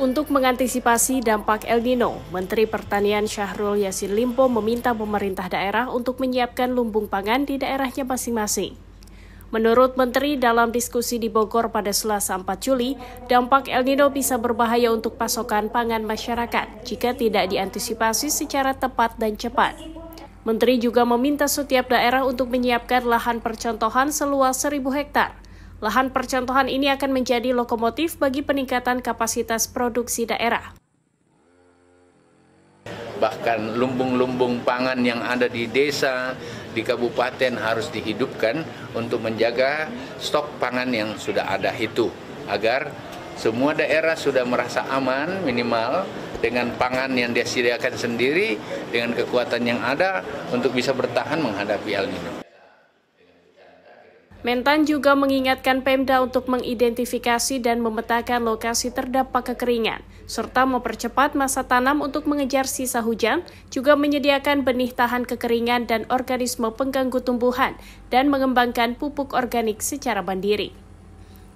Untuk mengantisipasi dampak El Nino, Menteri Pertanian Syahrul Yasin Limpo meminta pemerintah daerah untuk menyiapkan lumbung pangan di daerahnya masing-masing. Menurut Menteri, dalam diskusi di Bogor pada Selasa 4 Juli, dampak El Nino bisa berbahaya untuk pasokan pangan masyarakat jika tidak diantisipasi secara tepat dan cepat. Menteri juga meminta setiap daerah untuk menyiapkan lahan percontohan seluas 1.000 hektar Lahan percontohan ini akan menjadi lokomotif bagi peningkatan kapasitas produksi daerah. Bahkan lumbung-lumbung pangan yang ada di desa, di kabupaten harus dihidupkan untuk menjaga stok pangan yang sudah ada itu agar semua daerah sudah merasa aman minimal dengan pangan yang disediakan sendiri dengan kekuatan yang ada untuk bisa bertahan menghadapi El Nino. Mentan juga mengingatkan Pemda untuk mengidentifikasi dan memetakan lokasi terdampak kekeringan, serta mempercepat masa tanam untuk mengejar sisa hujan, juga menyediakan benih tahan kekeringan dan organisme pengganggu tumbuhan, dan mengembangkan pupuk organik secara mandiri.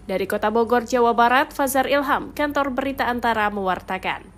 Dari Kota Bogor, Jawa Barat, Fazar Ilham, Kantor Berita Antara mewartakan.